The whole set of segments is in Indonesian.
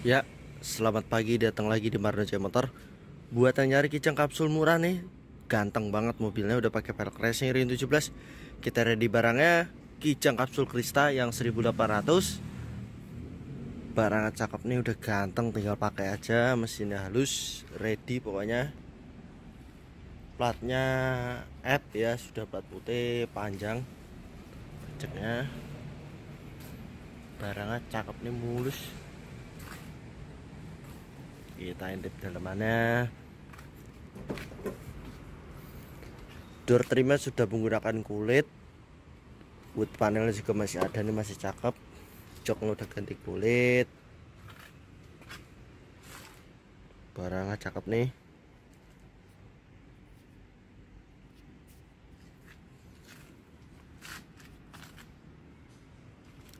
Ya, selamat pagi datang lagi di Marno Motor. Buat yang nyari kijang kapsul murah nih, ganteng banget mobilnya udah pakai velg racing ring 17. Kita ready barangnya kijang kapsul Krista yang 1800. Barangnya cakep nih udah ganteng tinggal pakai aja, mesinnya halus, ready pokoknya. Platnya F ya, sudah plat putih panjang. Ceknya. Barangnya cakep nih mulus kita intip dalamannya door trimnya sudah menggunakan kulit wood panelnya juga masih ada nih masih cakep joknya udah ganti kulit barangnya cakep nih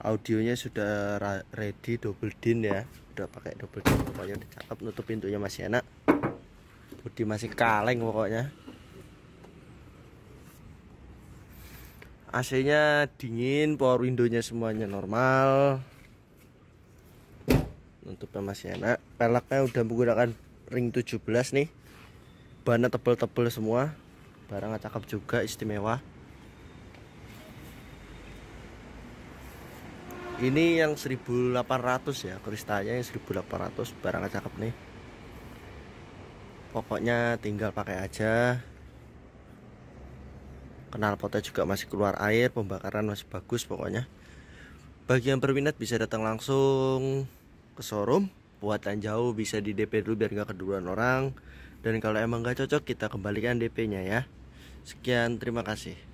audionya sudah ready double din ya udah pakai double din pokoknya udah cakep nutup pintunya masih enak Budi masih kaleng pokoknya AC nya dingin power window nya semuanya normal nutupnya masih enak peleknya udah menggunakan ring 17 nih bannya tebel-tebel semua barangnya cakep juga istimewa ini yang 1800 ya kristalnya yang 1800 barangnya cakep nih pokoknya tinggal pakai aja kenal potnya juga masih keluar air pembakaran masih bagus pokoknya bagi yang berminat bisa datang langsung ke showroom buatan jauh bisa di DP dulu biar gak keduluan orang dan kalau emang gak cocok kita kembalikan DP nya ya sekian terima kasih